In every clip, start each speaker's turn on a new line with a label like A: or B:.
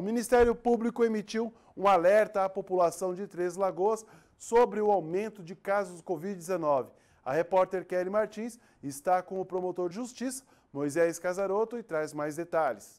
A: O Ministério Público emitiu um alerta à população de Três Lagoas sobre o aumento de casos de Covid-19. A repórter Kelly Martins está com o promotor de justiça, Moisés Casaroto, e traz mais detalhes.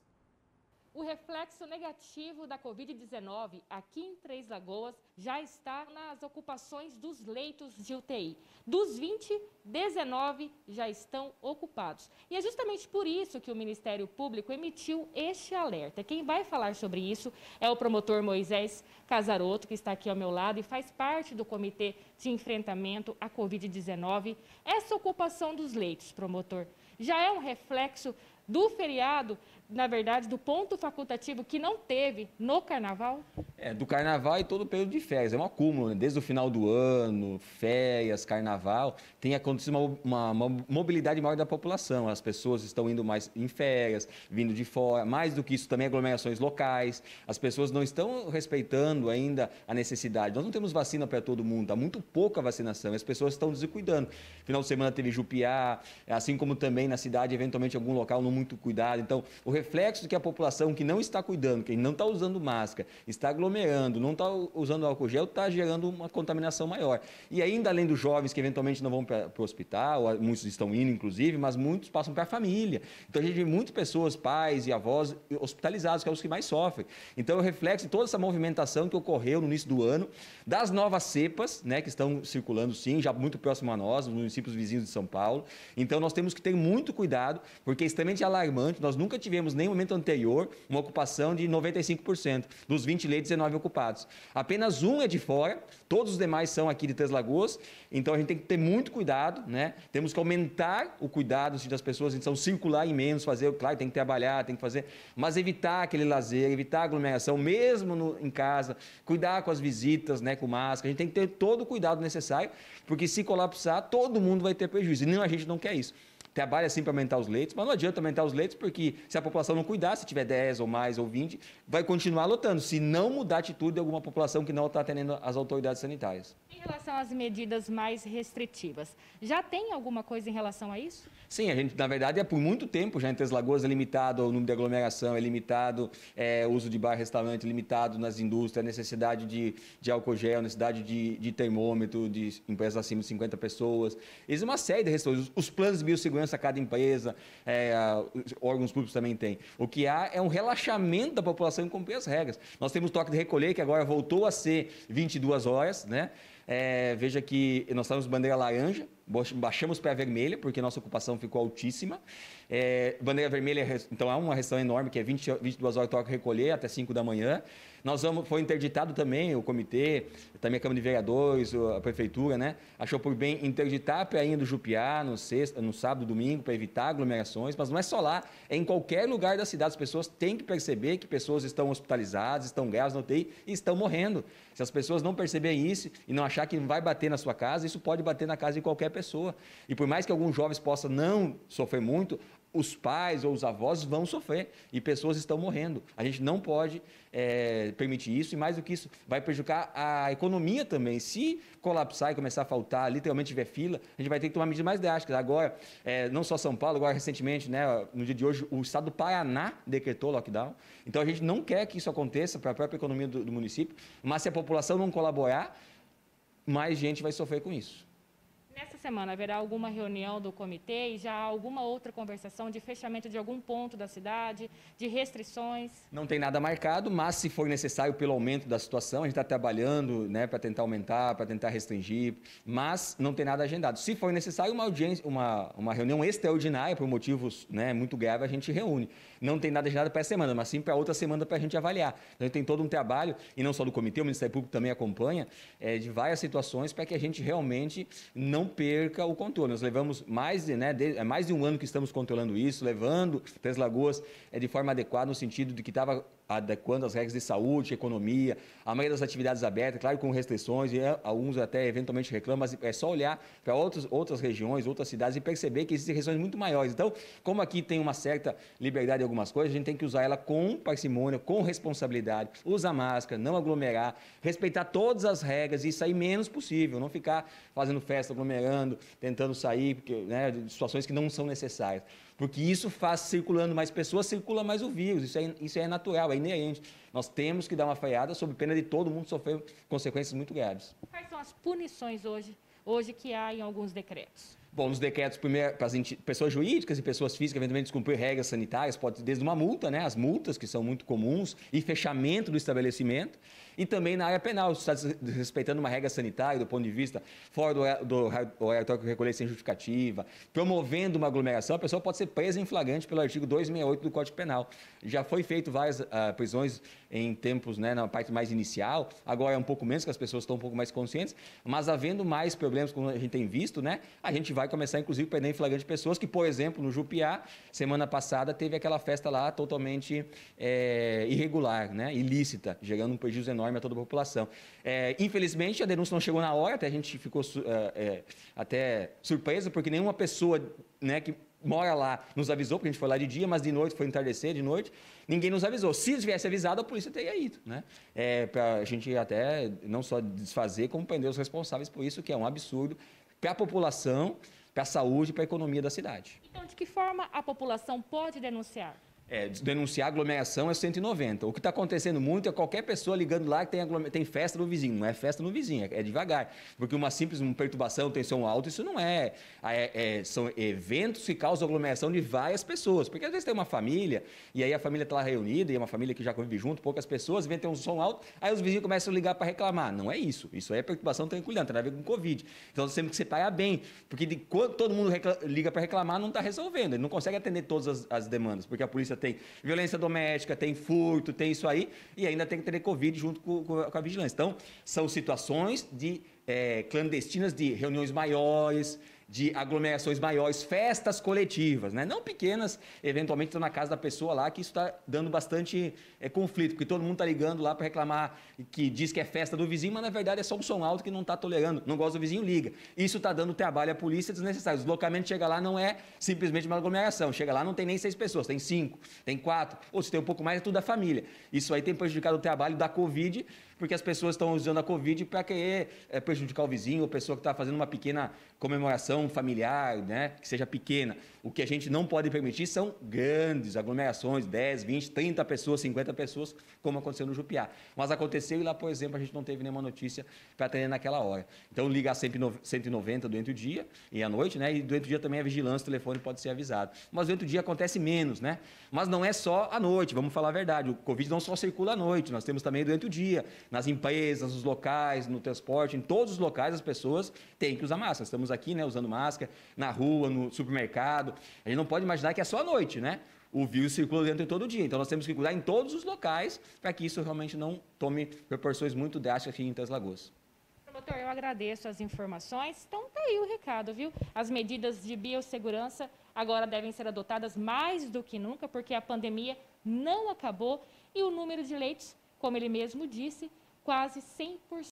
B: O reflexo negativo da Covid-19 aqui em Três Lagoas já está nas ocupações dos leitos de UTI. Dos 20, 19 já estão ocupados. E é justamente por isso que o Ministério Público emitiu este alerta. Quem vai falar sobre isso é o promotor Moisés Casaroto, que está aqui ao meu lado e faz parte do Comitê de Enfrentamento à Covid-19. Essa ocupação dos leitos, promotor, já é um reflexo do feriado na verdade, do ponto facultativo que não teve no carnaval?
A: É, do carnaval e todo o período de férias. É um acúmulo, né? desde o final do ano, férias, carnaval. Tem acontecido uma, uma, uma, mobilidade maior da população. As pessoas estão indo mais em férias, vindo de fora. Mais do que isso, também aglomerações locais. As pessoas não estão respeitando ainda a necessidade. Nós não temos vacina para todo mundo, está muito pouca vacinação. As pessoas estão descuidando. Final de semana teve Jupiá, assim como também na cidade, eventualmente algum local não muito cuidado. Então, o reflexo que a população que não está cuidando, que não está usando máscara, está aglomerando, não está usando álcool gel, está gerando uma contaminação maior. E ainda além dos jovens que eventualmente não vão para o hospital, muitos estão indo inclusive, mas muitos passam para a família. Então a gente vê muitas pessoas, pais e avós eh, hospitalizados, que são é os que mais sofrem. Então é o reflexo de toda essa movimentação que ocorreu no início do ano, das novas cepas, né, que estão circulando sim, já muito próximo a nós, nos municípios vizinhos de São Paulo. Então nós temos que ter muito cuidado, porque é extremamente alarmante, nós nunca tivemos nem no momento anterior uma ocupação de 95% dos 20 leitos, 19 ocupados. Apenas um é de fora, todos os demais são aqui de Três Lagoas, então a gente tem que ter muito cuidado, né? Temos que aumentar o cuidado assim, das pessoas, então circular em menos, fazer, claro, tem que trabalhar, tem que fazer, mas evitar aquele lazer, evitar aglomeração, mesmo no, em casa, cuidar com as visitas, né, com máscara, a gente tem que ter todo o cuidado necessário, porque se colapsar, todo mundo vai ter prejuízo, e nem a gente não quer isso trabalha assim para aumentar os leitos, mas não adianta aumentar os leitos porque se a população não cuidar, se tiver 10 ou mais ou 20, vai continuar lotando, se não mudar a atitude de alguma população que não está atendendo as autoridades sanitárias.
B: Em relação às medidas mais restritivas, já tem alguma coisa em relação a isso?
A: Sim, a gente, na verdade, é por muito tempo já em Três Lagoas é limitado o número de aglomeração, é limitado é, uso de bar, restaurante, é limitado nas indústrias, a necessidade de, de álcool gel, necessidade de, de termômetro, de empresas acima de 50 pessoas. Existe uma série de restrições. Os planos de biossegurança segurança cada empresa, é, órgãos públicos também tem O que há é um relaxamento da população em cumprir as regras. Nós temos toque de recolher, que agora voltou a ser 22 horas, né? É, veja que nós estamos bandeira laranja, baixamos para a vermelha, porque nossa ocupação ficou altíssima. É, bandeira vermelha, então há é uma restrição enorme, que é 20, 22 horas toca recolher até 5 da manhã. Nós vamos, foi interditado também o comitê, também a Câmara de Vereadores, a Prefeitura, né? Achou por bem interditar a prainha do Jupiá no, sexta, no sábado, domingo, para evitar aglomerações, mas não é só lá, é em qualquer lugar da cidade. As pessoas têm que perceber que pessoas estão hospitalizadas, estão graves no UTI e estão morrendo. Se as pessoas não perceberem isso e não achar que vai bater na sua casa, isso pode bater na casa de qualquer pessoa pessoa. E por mais que alguns jovens possam não sofrer muito, os pais ou os avós vão sofrer e pessoas estão morrendo. A gente não pode é, permitir isso e mais do que isso, vai prejudicar a economia também. Se colapsar e começar a faltar, literalmente tiver fila, a gente vai ter que tomar medidas mais drásticas. Agora, é, não só São Paulo, agora recentemente, né, no dia de hoje, o estado do Paraná decretou lockdown. Então a gente não quer que isso aconteça para a própria economia do, do município, mas se a população não colaborar, mais gente vai sofrer com isso.
B: Essa semana haverá alguma reunião do comitê e já alguma outra conversação de fechamento de algum ponto da cidade, de restrições?
A: Não tem nada marcado, mas se for necessário pelo aumento da situação, a gente está trabalhando né, para tentar aumentar, para tentar restringir, mas não tem nada agendado. Se for necessário uma audiência, uma, uma reunião extraordinária por motivos né, muito graves, a gente reúne. Não tem nada agendado para essa semana, mas sim para outra semana para a gente avaliar. Então, a gente tem todo um trabalho, e não só do comitê, o Ministério Público também acompanha, é, de várias situações para que a gente realmente não perca o controle. Nós levamos mais de, né, de, é mais de um ano que estamos controlando isso, levando Três Lagoas é, de forma adequada, no sentido de que estava adequando as regras de saúde, economia, a maioria das atividades abertas, claro, com restrições, e é, alguns até eventualmente reclamam, mas é só olhar para outras, outras regiões, outras cidades e perceber que existem regiões muito maiores. Então, como aqui tem uma certa liberdade em algumas coisas, a gente tem que usar ela com parcimônia, com responsabilidade, usar máscara, não aglomerar, respeitar todas as regras e sair menos possível, não ficar fazendo festa, aglomerando, tentando sair, porque, né, de situações que não são necessárias porque isso faz circulando mais pessoas, circula mais o vírus. Isso é, isso é natural, é inerente. Nós temos que dar uma freada sob pena de todo mundo sofrer consequências muito graves.
B: Quais são as punições hoje, hoje que há em alguns decretos?
A: Bom, nos decretos para as pessoas jurídicas e pessoas físicas, eventualmente descumprir regras sanitárias, pode desde uma multa, né? As multas, que são muito comuns, e fechamento do estabelecimento. E também na área penal, se está respeitando uma regra sanitária do ponto de vista fora do, do horário que recolher sem justificativa, promovendo uma aglomeração, a pessoa pode ser presa em flagrante pelo artigo 268 do Código Penal. Já foi feito várias uh, prisões em tempos, né, na parte mais inicial, agora é um pouco menos, que as pessoas estão um pouco mais conscientes, mas havendo mais problemas, como a gente tem visto, né? A gente vai vai começar, inclusive, prender em flagrante pessoas que, por exemplo, no Jupiá, semana passada, teve aquela festa lá totalmente é, irregular, né? ilícita, gerando um prejuízo enorme a toda a população. É, infelizmente, a denúncia não chegou na hora, até a gente ficou é, é, até surpresa, porque nenhuma pessoa né, que mora lá nos avisou, porque a gente foi lá de dia, mas de noite foi entardecer, de noite, ninguém nos avisou. Se tivesse avisado, a polícia teria ido, né? É, para a gente até não só desfazer, como prender os responsáveis por isso, que é um absurdo para a população, para a saúde e para a economia da cidade.
B: Então, de que forma a população pode denunciar?
A: é, denunciar aglomeração é 190. O que está acontecendo muito é qualquer pessoa ligando lá que tem, tem, festa no vizinho. Não é festa no vizinho, é, é devagar. Porque uma simples uma perturbação, tensão alta, isso não é, é, é, São eventos que causam aglomeração de várias pessoas. Porque às vezes tem uma família, e aí a família está lá reunida, e é uma família que já convive junto, poucas pessoas, vem ter um som alto, aí os vizinhos começam a ligar para reclamar. Não é isso. Isso aí é perturbação tranquila, não tem nada a ver com Covid. Então nós temos que separar bem. Porque de, quando todo mundo liga para reclamar, não está resolvendo. Ele não consegue atender todas as, as demandas, porque a polícia tem violência doméstica, tem furto, tem isso aí, e ainda tem que ter Covid junto com, com a vigilância. Então, são situações de é, clandestinas de reuniões maiores, de aglomerações maiores, festas coletivas, né? não pequenas, eventualmente estão na casa da pessoa lá, que isso está dando bastante é, conflito, porque todo mundo está ligando lá para reclamar que diz que é festa do vizinho, mas na verdade é só um som alto que não está tolerando, não gosta do vizinho, liga. Isso está dando trabalho à polícia desnecessário. O deslocamento chega lá não é simplesmente uma aglomeração, chega lá não tem nem seis pessoas, tem cinco, tem quatro, ou se tem um pouco mais é tudo da família. Isso aí tem prejudicado o trabalho da Covid porque as pessoas estão usando a Covid para querer eh, prejudicar o vizinho, ou pessoa que está fazendo uma pequena comemoração familiar, né? Que seja pequena. O que a gente não pode permitir são grandes aglomerações, 10, 20, 30 pessoas, 50 pessoas, como aconteceu no Jupiá. Mas aconteceu e lá, por exemplo, a gente não teve nenhuma notícia para atender naquela hora. Então liga a 190 durante o dia e à noite, né? E durante o dia também a vigilância, o telefone pode ser avisado. Mas durante o dia acontece menos, né? Mas não é só à noite, vamos falar a verdade. O Covid não só circula à noite, nós temos também durante o dia nas empresas, nos locais, no transporte, em todos os locais as pessoas têm que usar máscara. Estamos aqui, né, usando máscara, na rua, no supermercado. A gente não pode imaginar que é só à noite, né? o vírus circula dentro de todo dia. Então nós temos que cuidar em todos os locais para que isso realmente não tome proporções muito drásticas aqui em Três Lagoas.
B: Doutor, eu agradeço as informações. Então tá aí o recado, viu? As medidas de biossegurança agora devem ser adotadas mais do que nunca, porque a pandemia não acabou e o número de leitos, como ele mesmo disse, quase 100%